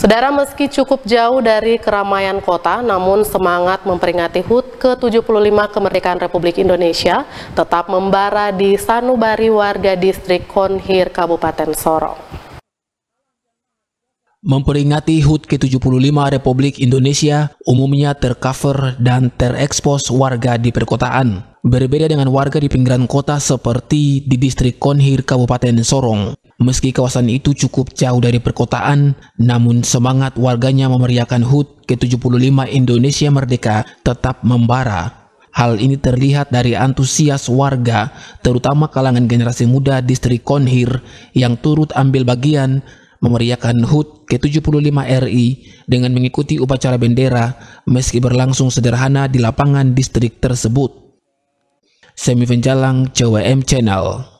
Saudara meski cukup jauh dari keramaian kota, namun semangat memperingati HUT ke-75 kemerdekaan Republik Indonesia tetap membara di sanubari warga distrik Konhir, Kabupaten Sorong. Memperingati HUT ke-75 Republik Indonesia umumnya tercover dan terekspos warga di perkotaan. Berbeda dengan warga di pinggiran kota seperti di distrik Konhir, Kabupaten Sorong. Meski kawasan itu cukup jauh dari perkotaan, namun semangat warganya memeriahkan HUT ke-75 Indonesia Merdeka tetap membara. Hal ini terlihat dari antusias warga, terutama kalangan generasi muda distrik Konhir yang turut ambil bagian memeriahkan HUT ke-75 RI dengan mengikuti upacara bendera meski berlangsung sederhana di lapangan distrik tersebut. Semi Penjalang CWM Channel